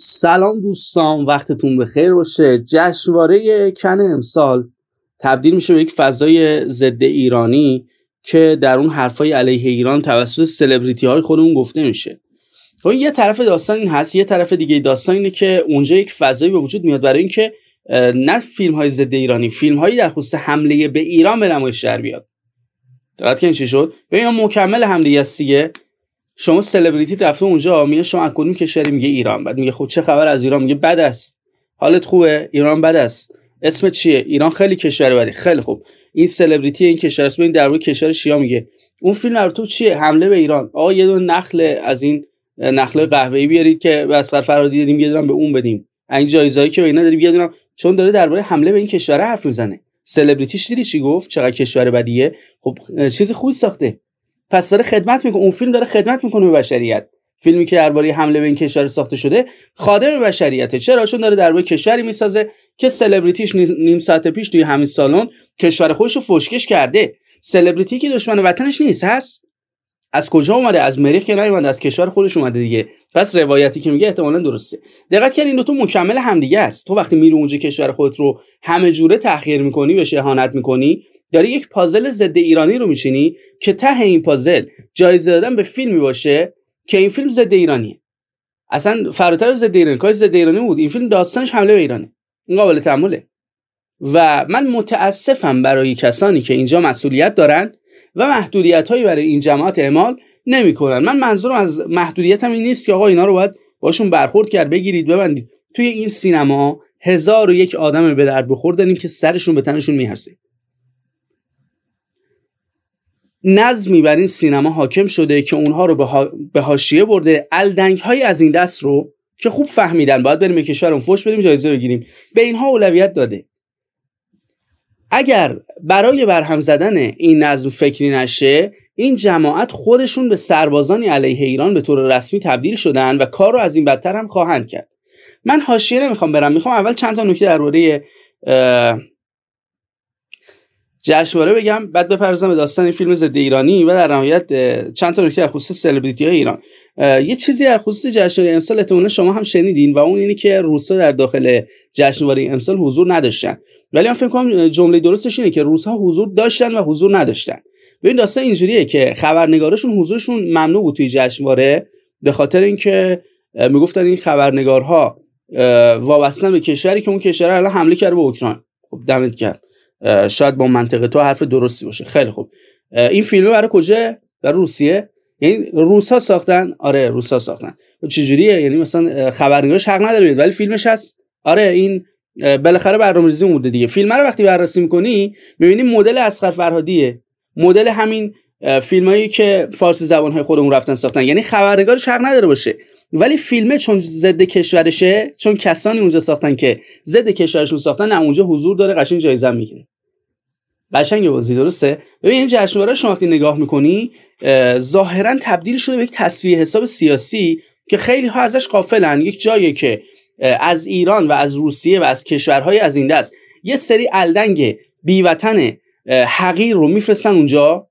سلام دوستان وقتتون به خیر باشه جشنواره کن امسال تبدیل میشه به یک فضای ضد ایرانی که در اون حرفای علیه ایران توسط سلبریتی های خودمون گفته میشه خب یه طرف داستان این هست یه طرف دیگه داستان اینه که اونجا یک فضایی به وجود میاد برای اینکه نه فیلم های ضد ایرانی فیلم هایی در خصوص حمله به ایران به نمایش در بیاد دقت که چی شد ببین مکمل هم دیگه شما سلبریتی رفته اونجا میگه شما از کدوم کشوری میگه ایران بعد میگه خب چه خبر از ایران میگه بد است حالت خوبه ایران بد است اسم چیه ایران خیلی کشور بده خیلی خوب این سلبریتی این کشور اسم این در کشور شیا میگه اون فیلم تو چیه حمله به ایران آقا یه دون نخل از این نخله قهوه‌ای بیارید که به اصغر فرادی دیدیم یه دونه به اون بدیم این جایزه‌ای که به اینا داریم یه دونم چون داره درباره حمله به این کشور حرف میزنه سلبریتیش دیدی چی گفت چقدر کشور بدیه خب چیز خوبی ساخته پس داره خدمت میکنه اون فیلم داره خدمت میکنه به بشریت فیلمی که درباره حمله به این کشور ساخته شده خادم بشریته چرا چون داره درباره کشوری میسازه که سلبریتیش نیم ساعت پیش توی همین سالن کشور خودش رو فشکش کرده سلبریتی که دشمن وطنش نیست هست از کجا اومده از مریخ که نیومده از کشور خودش اومده دیگه پس روایتی که میگه احتمالا درسته دقت این دو تو مکمل همدیگه است تو وقتی میری اونجا کشور خودت رو همه جوره تحقیر میکنی به شهانت میکنی داری یک پازل ضد ایرانی رو میچینی که ته این پازل جایزه دادن به فیلمی باشه که این فیلم ضد ایرانیه اصلا فراتر ضد ایرانی کاش ضد ایرانی بود این فیلم داستانش حمله به ایرانه این قابل تحمله و من متاسفم برای کسانی که اینجا مسئولیت دارن و محدودیت هایی برای این جماعت اعمال نمیکنن من منظورم از هم این نیست که آقا اینا رو باید باشون برخورد کرد بگیرید ببندید توی این سینما هزار و یک آدم به درد بخور داریم که سرشون به تنشون میهرسه نظمی بر این سینما حاکم شده که اونها رو به, ها... هاشیه برده الدنگ های از این دست رو که خوب فهمیدن باید بریم به کشورمون فوش بریم جایزه بگیریم به اینها اولویت داده اگر برای برهم زدن این نظم فکری نشه این جماعت خودشون به سربازانی علیه ایران به طور رسمی تبدیل شدن و کار رو از این بدتر هم خواهند کرد من حاشیه نمیخوام برم میخوام اول چند تا نکته درباره جشنواره بگم بعد بپرزم به داستان این فیلم ضد ایرانی و در نهایت چند تا نکته در خصوص سلبریتی های ایران یه چیزی در خصوص جشنواره امسال احتمالا شما هم شنیدین و اون اینی که روسا در داخل جشنواره امسال حضور نداشتن ولی من فکر کنم جمله درستش اینه که روسا حضور داشتن و حضور نداشتن ببین داستان اینجوریه که خبرنگارشون حضورشون ممنوع بود توی جشنواره به خاطر اینکه میگفتن این خبرنگارها وابستن به کشوری که اون کشور الان حمله کرده به اوکراین خب دمت کرد شاید با منطق تو حرف درستی باشه خیلی خوب این فیلم برای کجا برای روسیه یعنی روسا ساختن آره روسا ساختن خب چجوریه یعنی مثلا خبرنگارش حق نداره ولی فیلمش هست آره این بالاخره برنامه‌ریزی بوده دیگه فیلم رو وقتی بررسی میکنی میبینی مدل اسقر فرهادیه مدل همین فیلم که فارسی زبان های خودمون رفتن ساختن یعنی خبرنگارش حق نداره باشه ولی فیلمه چون ضد کشورشه چون کسانی اونجا ساختن که ضد کشورشون ساختن نه اونجا حضور داره قشنگ جایزه میگیره قشنگ بازی درسته ببین این جشنواره شما وقتی نگاه میکنی ظاهرا تبدیل شده به یک تصویر حساب سیاسی که خیلی ها ازش قافلن یک جایی که از ایران و از روسیه و از کشورهای از این دست یه سری الدنگ بیوطن حقیر رو میفرستن اونجا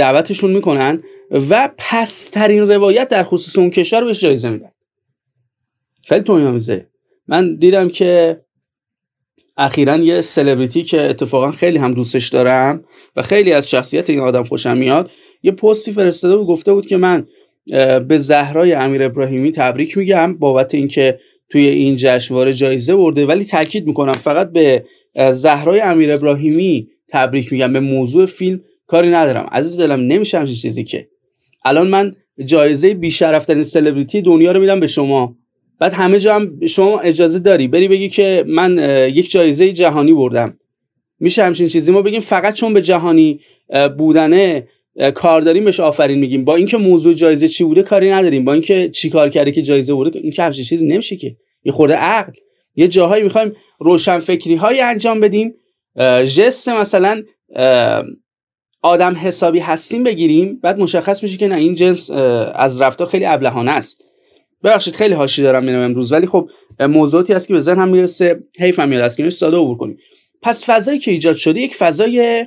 دعوتشون میکنن و پسترین روایت در خصوص اون کشور بهش جایزه میدن خیلی تو من دیدم که اخیرا یه سلبریتی که اتفاقا خیلی هم دوستش دارم و خیلی از شخصیت این آدم خوشم میاد یه پستی فرستاده و گفته بود که من به زهرای امیر ابراهیمی تبریک میگم بابت اینکه توی این جشنواره جایزه برده ولی تاکید میکنم فقط به زهرای امیر ابراهیمی تبریک میگم به موضوع فیلم کاری ندارم عزیز دلم نمیشه همچین چیزی که الان من جایزه بیشرفترین سلبریتی دنیا رو میدم به شما بعد همه جا هم شما اجازه داری بری بگی که من یک جایزه جهانی بردم میشه همچین چیزی ما بگیم فقط چون به جهانی بودنه کار داریم بهش آفرین میگیم با اینکه موضوع جایزه چی بوده کاری نداریم با اینکه چی کار کرده که جایزه بوده این که همچین چیزی نمیشه که یه خورده عقل یه جاهایی میخوایم روشن فکری های انجام بدیم جست مثلا آدم حسابی هستیم بگیریم بعد مشخص میشه که نه این جنس از رفتار خیلی ابلهانه است ببخشید خیلی هاشی دارم میرم امروز ولی خب موضوعاتی هست که به ذهن هم میرسه حیف هم میاد از ساده عبور کنیم پس فضایی که ایجاد شده یک فضای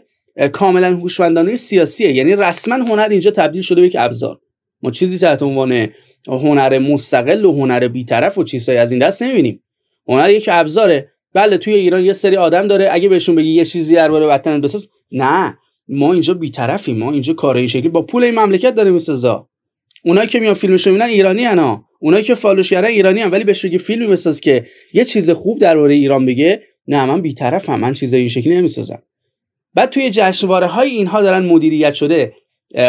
کاملا هوشمندانه سیاسیه یعنی رسما هنر اینجا تبدیل شده به یک ابزار ما چیزی تحت عنوان هنر مستقل و هنر بیطرف و چیزهایی از این دست نمیبینیم هنر یک ابزاره بله توی ایران یه سری آدم داره اگه بهشون بگی یه چیزی درباره وطنت بساز نه ما اینجا بیطرفیم ما اینجا کار این شکلی با پول این مملکت داریم سزا اونایی که میان فیلمشو میبینن ایرانی انا اونایی که فالوشگرا ایرانی هن. ولی بهش بگی فیلمی بساز که یه چیز خوب درباره ایران بگه نه من بیطرفم من چیزای این شکلی نمیسازم بعد توی جشنواره های اینها دارن مدیریت شده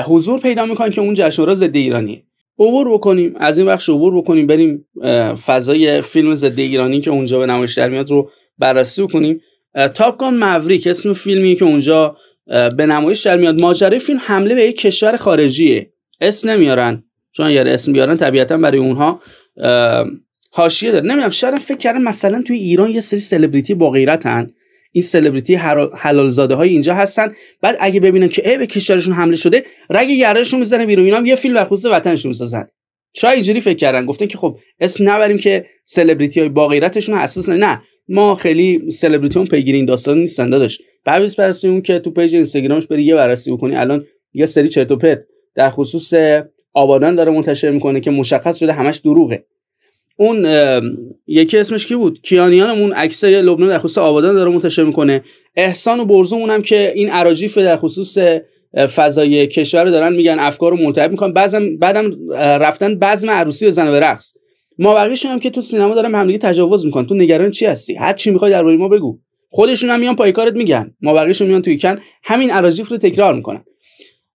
حضور پیدا میکنن که اون جشنواره ضد ایرانی عبور بکنیم از این بخش عبور بکنیم بریم فضای فیلم ضد ایرانی که اونجا به نمایش در میاد رو بررسی بکنیم تاپ گان موریک اسم فیلمی که اونجا به نمایش در میاد ماجرای فیلم حمله به یک کشور خارجیه اسم نمیارن چون اگر اسم بیارن طبیعتا برای اونها حاشیه داره نمیدونم شاید فکر کردم مثلا توی ایران یه سری سلبریتی با غیرتن این سلبریتی حلال زاده های اینجا هستن بعد اگه ببینن که ای به کشورشون حمله شده رگ گردنشون میزنه بیرون اینا هم یه فیلم بر وطنشون میسازن شاید اینجوری فکر کردن گفتن که خب اسم نبریم که سلبریتی های با غیرتشون نه ما خیلی سلبریتی اون پیگیری داستان نیستن داداش بررسی بررسی اون که تو پیج اینستاگرامش بری یه بررسی بکنی الان یه سری چرت و پرت در خصوص آبادان داره منتشر میکنه که مشخص شده همش دروغه اون یکی اسمش کی بود کیانیانمون عکس لبنان در خصوص آبادان داره منتشر میکنه احسان و برزون هم که این اراجیف در خصوص فضای کشور دارن میگن افکار رو ملتهب میکنن بعضم بعدم رفتن بزم عروسی زن و رقص ما هم که تو سینما دارن تجاوز میکنن تو نگران چی هستی هر چی میخوای درباره ما بگو خودشون هم میان پای کارت میگن ما بقیشون میان توی کن همین عراجیف رو تکرار میکنن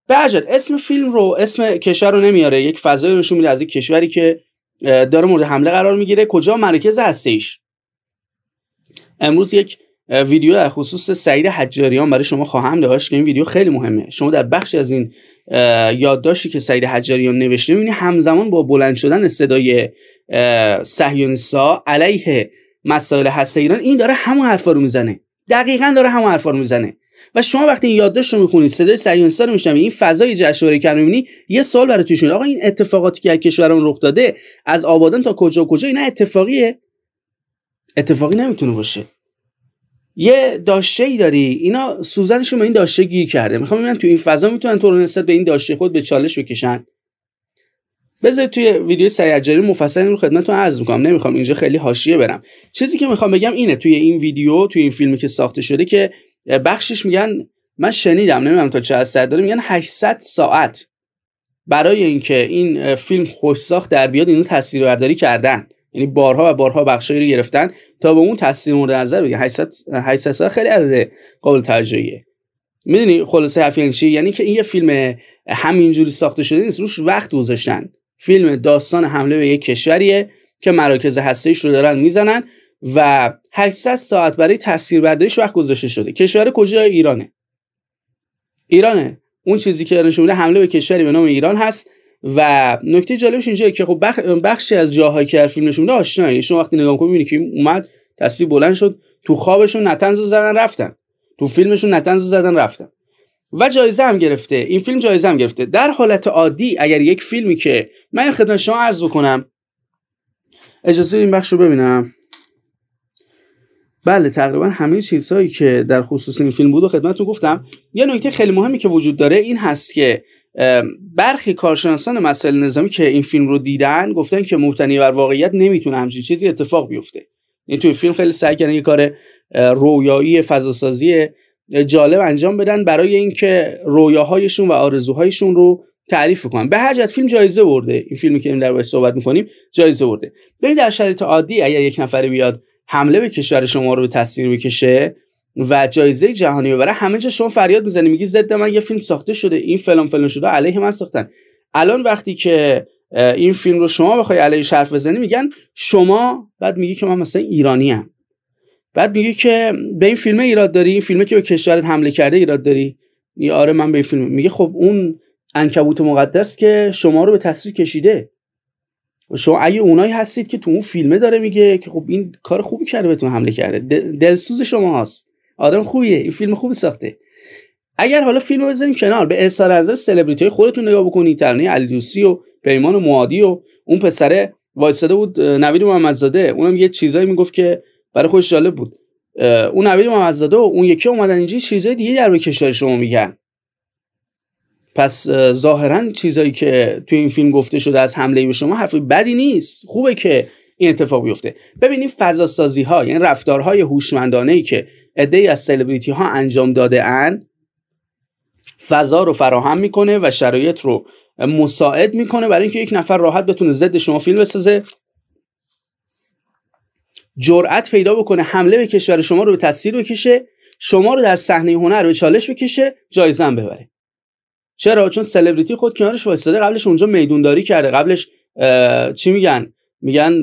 برجت اسم فیلم رو اسم کشور رو نمیاره یک فضای نشون میده از یک کشوری که داره مورد حمله قرار میگیره کجا مرکز هستیش امروز یک ویدیو در خصوص سعید حجاریان برای شما خواهم داشت که این ویدیو خیلی مهمه شما در بخش از این یادداشتی که سعید حجاریان نوشته میبینی همزمان با بلند شدن صدای صهیونیست‌ها علیه مسائل هسته ایران این داره همون حرفا رو میزنه دقیقا داره همون حرفا رو میزنه و شما وقتی این یادداشت رو میخونید صدای سیونسا رو میشنوید این فضای جشنواره کرده میبینی یه سال برای توشون آقا این اتفاقاتی که از کشورمون رخ داده از آبادان تا کجا و کجا اینا اتفاقیه اتفاقی نمیتونه باشه یه داشته ای داری اینا سوزنشون به این داشته گیر کرده میخوام ببینم تو این فضا میتونن تو رو به این داشته خود به چالش بکشن بذارید توی ویدیو سیجاری مفصل رو خدمتتون عرض میکنم نمیخوام اینجا خیلی حاشیه برم چیزی که میخوام بگم اینه توی این ویدیو توی این فیلمی که ساخته شده که بخشش میگن من شنیدم نمیدونم تا چه درصد داره میگن 800 ساعت برای اینکه این فیلم خوش ساخت در بیاد اینو تاثیربرداری کردن یعنی بارها و بارها بخشایی رو گرفتن تا به اون تاثیر مورد نظر بگیرن 800 800 ساعت خیلی عدد قابل توجهیه میدونی خلاصه حرف یعنی چی یعنی که این یه فیلم همینجوری ساخته شده نیست روش وقت گذاشتن فیلم داستان حمله به یک کشوریه که مراکز هستیش رو دارن میزنن و 800 ساعت برای تاثیربرداریش وقت گذاشته شده کشور کجا ایرانه ایرانه اون چیزی که نشون میده حمله به کشوری به نام ایران هست و نکته جالبش اینجاست که خب بخ... بخشی از جاهایی که فیلم نشون میده آشنایی شما وقتی نگاه می‌کنی می‌بینی که اومد تصویر بلند شد تو خوابشون نتنزو زدن رفتن تو فیلمشون نتنزو زدن رفتن و جایزه هم گرفته این فیلم جایزه هم گرفته در حالت عادی اگر یک فیلمی که من خدمت شما عرض بکنم اجازه این بخش رو ببینم بله تقریبا همه چیزهایی که در خصوص این فیلم بود و خدمتتون گفتم یه نکته خیلی مهمی که وجود داره این هست که برخی کارشناسان مسائل نظامی که این فیلم رو دیدن گفتن که مبتنی بر واقعیت نمیتونه همچین چیزی اتفاق بیفته این یعنی توی فیلم خیلی سعی کردن یه کار رویایی فضاسازی جالب انجام بدن برای اینکه رویاهایشون و آرزوهایشون رو تعریف کنن به هر جد فیلم جایزه برده این فیلمی که در صحبت میکنیم جایزه برده ببین در شرایط عادی اگر یک نفر بیاد حمله به کشور شما رو به تصویر بکشه و جایزه جهانی ببره همه جا شما فریاد میزنی میگی ضد من یه فیلم ساخته شده این فلان فلان شده علیه من ساختن الان وقتی که این فیلم رو شما بخوای علیه حرف بزنی میگن شما بعد میگی که من مثلا ایرانی هم. بعد میگه که به این فیلم ایراد داری این فیلمه که به کشورت حمله کرده ایراد داری یا آره من به این فیلم میگه خب اون انکبوت مقدس که شما رو به تصویر کشیده شما اگه اونایی هستید که تو اون فیلمه داره میگه که خب این کار خوبی کرده بهتون حمله کرده دلسوز شما هست آدم خوبیه این فیلم خوبی ساخته اگر حالا فیلم بزنیم کنار به اثر نظر سلبریتی های خودتون نگاه بکنید ترانه علیدوسی و پیمان و و اون پسره وایساده بود نوید محمدزاده اونم یه چیزایی میگفت که برای خودش جالب بود اون نوید محمدزاده و اون یکی اومدن اینجا چیزای دیگه در کشور شما میگن پس ظاهرا چیزایی که توی این فیلم گفته شده از حمله به شما حرفی بدی نیست خوبه که این اتفاق بیفته ببینید فضا سازی ها یعنی رفتارهای هوشمندانه ای که ای از سلبریتی ها انجام داده اند فضا رو فراهم میکنه و شرایط رو مساعد میکنه برای اینکه یک نفر راحت بتونه ضد شما فیلم بسازه جرأت پیدا بکنه حمله به کشور شما رو به تصویر بکشه شما رو در صحنه هنر به چالش بکشه جایزه ببره چرا چون سلبریتی خود کنارش وایساده قبلش اونجا میدونداری کرده قبلش چی میگن میگن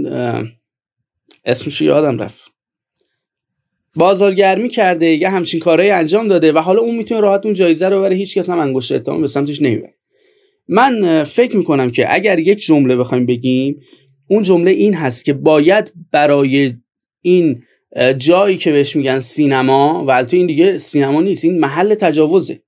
اسمش یادم رفت بازارگرمی کرده یه همچین کارهایی انجام داده و حالا اون میتونه راحت اون جایزه رو ببره هیچ کس هم انگشت اتهام به سمتش نمیبره من فکر میکنم که اگر یک جمله بخوایم بگیم اون جمله این هست که باید برای این جایی که بهش میگن سینما و تو این دیگه سینما نیست این محل تجاوزه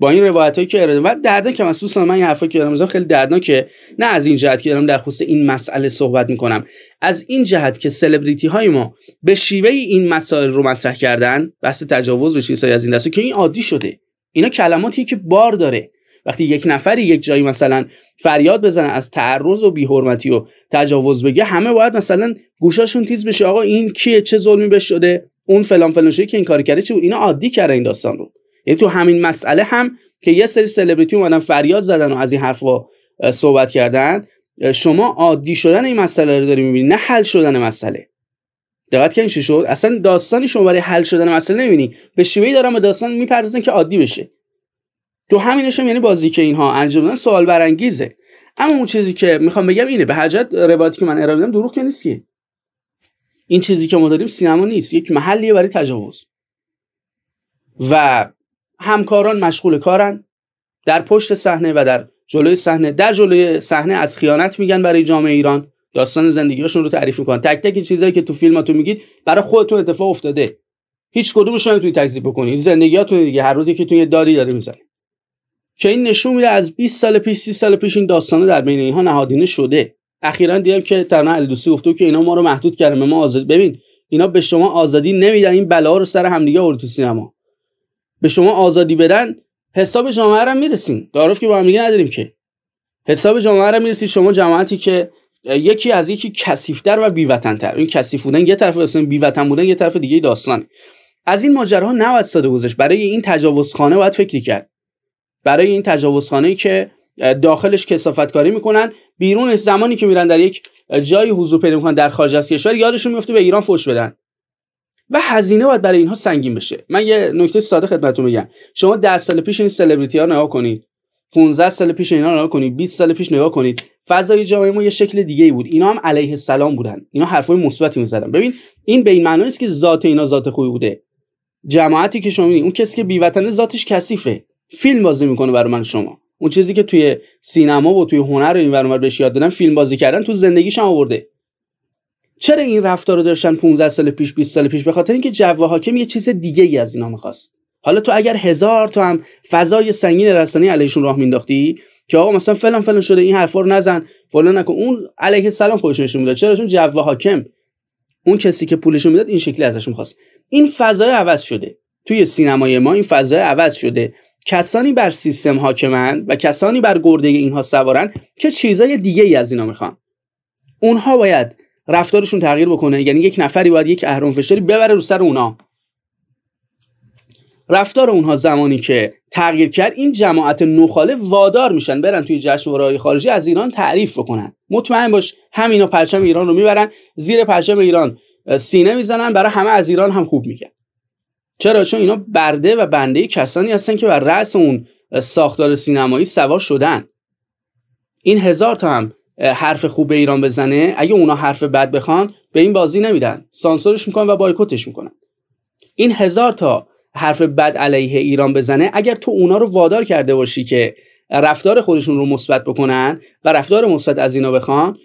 با این روایت هایی که ارائه و دردناک که از من این حرفا که دارم خیلی دردناکه نه از این جهت که دارم در خصوص این مسئله صحبت میکنم از این جهت که سلبریتی های ما به شیوه این مسائل رو مطرح کردن بحث تجاوز و چیزهایی از این دست که این عادی شده اینا کلماتیه که بار داره وقتی یک نفری یک جایی مثلا فریاد بزنه از تعرض و بیحرمتی و تجاوز بگه همه باید مثلا گوشاشون تیز بشه آقا این کیه چه ظلمی بهش شده اون فلان فلان شده که این کاری کرده چه اینا عادی کرده این داستان رو یعنی تو همین مسئله هم که یه سری سلبریتی اومدن فریاد زدن و از این حرفا صحبت کردن شما عادی شدن این مسئله رو داری میبینی نه حل شدن مسئله دقت کن چی شد اصلا داستانی شما برای حل شدن مسئله نمیبینی به شیوهی دارم به داستان میپردازن که عادی بشه تو همینش هم یعنی بازی که اینها انجام دادن سوال برانگیزه اما اون چیزی که میخوام بگم اینه به حجت روایتی که من ارائه میدم دروغ که نیست که این چیزی که ما داریم سینما نیست یک محلیه برای تجاوز و همکاران مشغول کارن در پشت صحنه و در جلوی صحنه در جلوی صحنه از خیانت میگن برای جامعه ایران داستان زندگیشون رو تعریف میکنن تک تک چیزایی که تو فیلماتون میگید برای خودتون اتفاق افتاده هیچ کدومشون رو نمیتونی تکذیب بکنی زندگیاتون دیگه هر روزی که یه دادی داره که این نشون میده از 20 سال پیش 30 سال پیش این داستانه در بین اینها نهادینه شده اخیرا دیدم که تنها الدوسی گفته که اینا ما رو محدود کردن ما آزاد ببین اینا به شما آزادی نمیدن این بلا رو سر همدیگه آورد تو سینما به شما آزادی بدن حساب جامعه رو میرسین تعارف که با هم دیگه نداریم که حساب جامعه رو میرسین شما جماعتی که یکی از یکی کثیف‌تر و بی‌وطن‌تر این کثیف بودن یه طرف داستان بیوطن بودن یه طرف دیگه داستان. از این ماجراها نباید ساده گذشت برای این تجاوزخانه باید فکری کرد برای این تجاوزخانه که داخلش کسافت کاری میکنن بیرون زمانی که میرن در یک جایی حضور پیدا میکنن در خارج از کشور یادشون میفته به ایران فوش بدن و هزینه باید برای اینها سنگین بشه من یه نکته ساده خدمتتون میگم شما 10 سال پیش این سلبریتی ها نگاه کنید 15 سال پیش اینا نگاه کنید 20 سال پیش نگاه کنید فضای جامعه ما یه شکل دیگه ای بود اینا هم علیه السلام بودن اینا حرفای مثبتی میزدن ببین این به این معنی است که ذات اینا ذات خوبی بوده جماعتی که شما اون کسی که بی ذاتش کثیفه فیلم بازی میکنه برای من شما اون چیزی که توی سینما و توی هنر این برنامه بهش یاد دادن فیلم بازی کردن تو زندگیش هم آورده چرا این رفتار رو داشتن 15 سال پیش 20 سال پیش به خاطر اینکه جو حاکم یه چیز دیگه ای از اینا میخواست حالا تو اگر هزار تو هم فضای سنگین رسانی علیشون راه مینداختی که آقا مثلا فلان فلان شده این حرفا رو نزن فلان نکن اون علیه سلام خودش نشون میداد چرا چون جو حاکم اون کسی که پولش میداد این شکلی ازش میخواست این فضای عوض شده توی سینمای ما این فضای عوض شده کسانی بر سیستم حاکمند و کسانی بر گرده اینها سوارن که چیزای دیگه ای از اینا میخوان اونها باید رفتارشون تغییر بکنه یعنی یک نفری باید یک اهرم فشاری ببره رو سر اونا رفتار اونها زمانی که تغییر کرد این جماعت نخاله وادار میشن برن توی جشنواره‌های خارجی از ایران تعریف بکنن مطمئن باش همینا پرچم ایران رو میبرن زیر پرچم ایران سینه میزنن برای همه از ایران هم خوب میگن چرا چون اینا برده و بنده کسانی هستن که بر رأس اون ساختار سینمایی سوار شدن این هزار تا هم حرف خوب به ایران بزنه اگه اونا حرف بد بخوان به این بازی نمیدن سانسورش میکنن و بایکوتش میکنن این هزار تا حرف بد علیه ایران بزنه اگر تو اونا رو وادار کرده باشی که رفتار خودشون رو مثبت بکنن و رفتار مثبت از اینا بخوان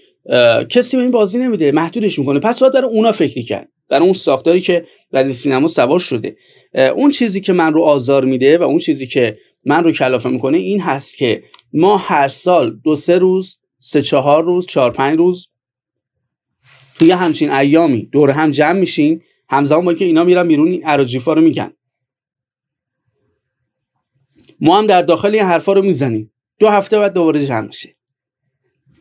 کسی به این بازی نمیده محدودش میکنه پس باید برای اونا فکری کرد برای اون ساختاری که برای سینما سوار شده اون چیزی که من رو آزار میده و اون چیزی که من رو کلافه میکنه این هست که ما هر سال دو سه روز سه چهار روز چهار پنج روز توی همچین ایامی دور هم جمع میشیم همزمان با که اینا میرن بیرون این اراجیفا رو میگن ما هم در داخل این حرفا رو میزنیم دو هفته بعد دوباره جمع میشه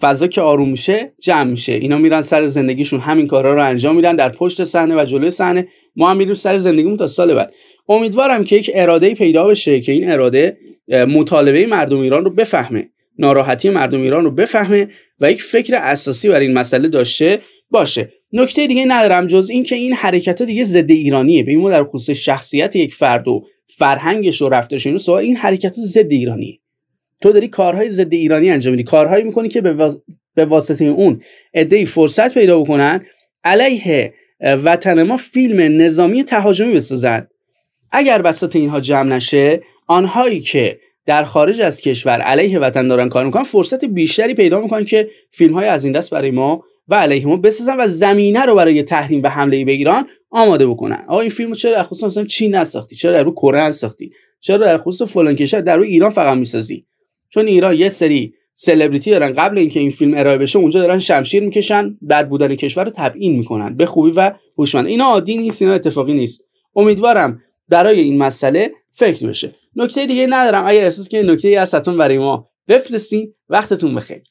فضا که آروم میشه جمع میشه اینا میرن سر زندگیشون همین کارها رو انجام میدن در پشت صحنه و جلوی صحنه ما هم میریم سر زندگیمون تا سال بعد امیدوارم که یک اراده پیدا بشه که این اراده مطالبه مردم ایران رو بفهمه ناراحتی مردم ایران رو بفهمه و یک فکر اساسی برای این مسئله داشته باشه نکته دیگه ندارم جز اینکه این حرکت ها دیگه ضد ایرانیه به این ما در خصوص شخصیت یک فرد و فرهنگش و رفتارش این این حرکت ضد ایرانیه تو داری کارهای ضد ایرانی انجام میدی کارهایی میکنی که به واسطه اون عدهای فرصت پیدا بکنن علیه وطن ما فیلم نظامی تهاجمی بسازن اگر بساط اینها جمع نشه آنهایی که در خارج از کشور علیه وطن دارن کار میکنن فرصت بیشتری پیدا میکنن که فیلم های از این دست برای ما و علیه ما بسازن و زمینه رو برای تحریم و حمله به ایران آماده بکنن آقا این فیلم چرا خصوصا نساختی چرا رو کره ساختی چرا در خصوص فلان کشور در ایران فقط میسازی چون ایران یه سری سلبریتی دارن قبل اینکه این فیلم ارائه بشه اونجا دارن شمشیر میکشن بد بودن کشور رو تبیین میکنن به خوبی و هوشمند اینا عادی نیست اینا اتفاقی نیست امیدوارم برای این مسئله فکر بشه نکته دیگه ندارم اگر احساس که نکته ای از برای ما بفرستین وقتتون بخیر